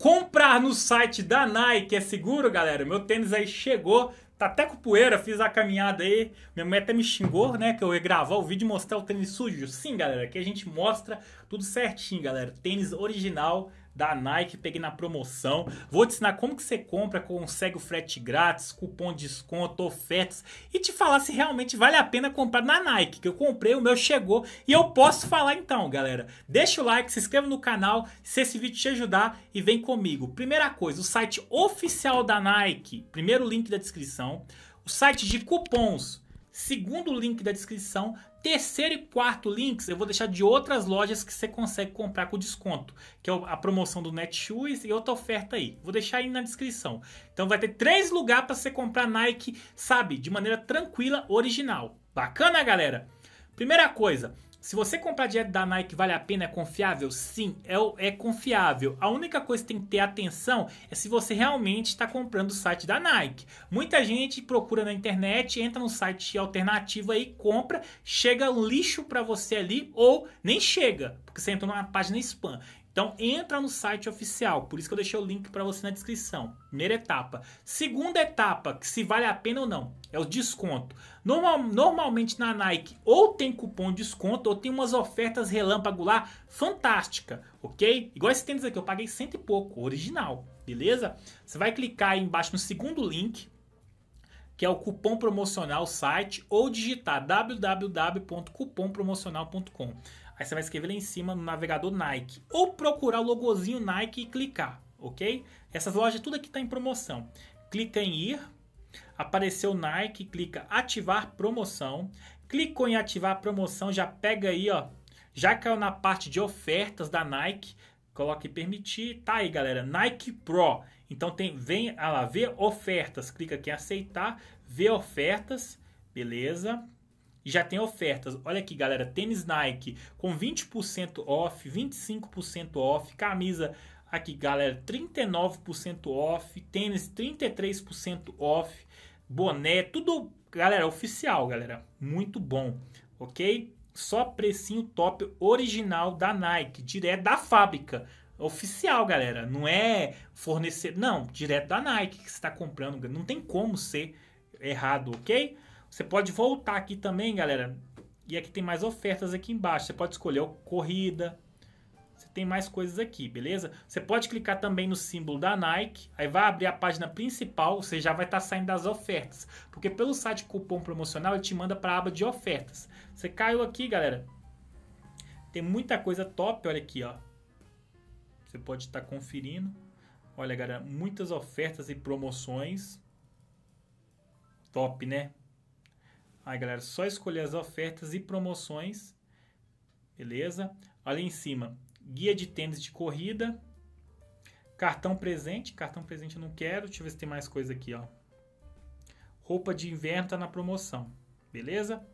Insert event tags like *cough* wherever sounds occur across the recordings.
Comprar no site da Nike é seguro, galera? Meu tênis aí chegou, tá até com poeira, fiz a caminhada aí. Minha mãe até me xingou, né? Que eu ia gravar o vídeo e mostrar o tênis sujo. Sim, galera, aqui a gente mostra tudo certinho, galera. Tênis original da Nike, peguei na promoção. Vou te ensinar como que você compra, consegue o frete grátis, cupom de desconto, ofertas e te falar se realmente vale a pena comprar na Nike, que eu comprei, o meu chegou e eu posso falar então, galera. Deixa o like, se inscreva no canal, se esse vídeo te ajudar e vem comigo. Primeira coisa, o site oficial da Nike, primeiro link da descrição, o site de cupons segundo link da descrição, terceiro e quarto links eu vou deixar de outras lojas que você consegue comprar com desconto, que é a promoção do Netshoes e outra oferta aí. Vou deixar aí na descrição. Então vai ter três lugares para você comprar Nike, sabe, de maneira tranquila, original. Bacana, galera? Primeira coisa, se você comprar direto da Nike, vale a pena? É confiável? Sim, é, é confiável. A única coisa que tem que ter atenção é se você realmente está comprando o site da Nike. Muita gente procura na internet, entra no site alternativo aí, compra, chega lixo para você ali ou nem chega, porque você entra numa página spam. Então entra no site oficial, por isso que eu deixei o link para você na descrição. Primeira etapa. Segunda etapa, que se vale a pena ou não, é o desconto. Normal, normalmente na Nike ou tem cupom de desconto ou tem umas ofertas relâmpago lá fantástica, ok? Igual esse tênis aqui, eu paguei cento e pouco, original, beleza? Você vai clicar aí embaixo no segundo link, que é o cupom promocional site, ou digitar www.cupompromocional.com. Aí você vai escrever lá em cima no navegador Nike. Ou procurar o logozinho Nike e clicar, ok? Essas lojas tudo aqui está em promoção. Clica em ir, apareceu Nike, clica ativar promoção. Clicou em ativar promoção, já pega aí, ó. Já caiu na parte de ofertas da Nike. Coloque permitir. Tá aí, galera. Nike Pro. Então tem, vem ah lá, ver ofertas. Clica aqui em aceitar, ver ofertas. Beleza já tem ofertas. Olha aqui, galera, tênis Nike com 20% off, 25% off, camisa aqui, galera, 39% off, tênis 33% off, boné, tudo, galera, oficial, galera. Muito bom, OK? Só precinho top original da Nike, direto da fábrica oficial, galera. Não é fornecer, não, direto da Nike que está comprando. Não tem como ser errado, ok? Você pode voltar aqui também, galera. E aqui tem mais ofertas aqui embaixo. Você pode escolher o corrida. Você tem mais coisas aqui, beleza? Você pode clicar também no símbolo da Nike. Aí vai abrir a página principal. Você já vai estar tá saindo das ofertas. Porque pelo site cupom promocional, ele te manda para a aba de ofertas. Você caiu aqui, galera. Tem muita coisa top. Olha aqui, ó. Você pode estar tá conferindo. Olha, galera, muitas ofertas e promoções. Top, né? Aí, galera, só escolher as ofertas e promoções. Beleza? Ali em cima, guia de tênis de corrida. Cartão presente. Cartão presente eu não quero. Deixa eu ver se tem mais coisa aqui, ó. Roupa de inverno tá na promoção. Beleza?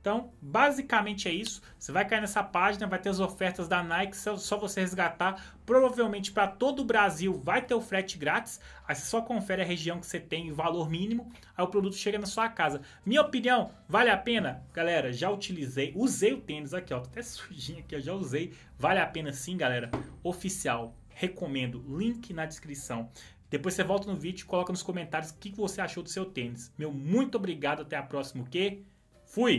Então, basicamente é isso. Você vai cair nessa página, vai ter as ofertas da Nike, só você resgatar. Provavelmente para todo o Brasil vai ter o frete grátis. Aí você só confere a região que você tem o valor mínimo, aí o produto chega na sua casa. Minha opinião, vale a pena? Galera, já utilizei, usei o tênis aqui, ó, tá até *laughs* sujinho aqui, eu já usei. Vale a pena sim, galera. Oficial, recomendo. Link na descrição. Depois você volta no vídeo e coloca nos comentários o que você achou do seu tênis. Meu muito obrigado, até a próxima, o quê? Fui!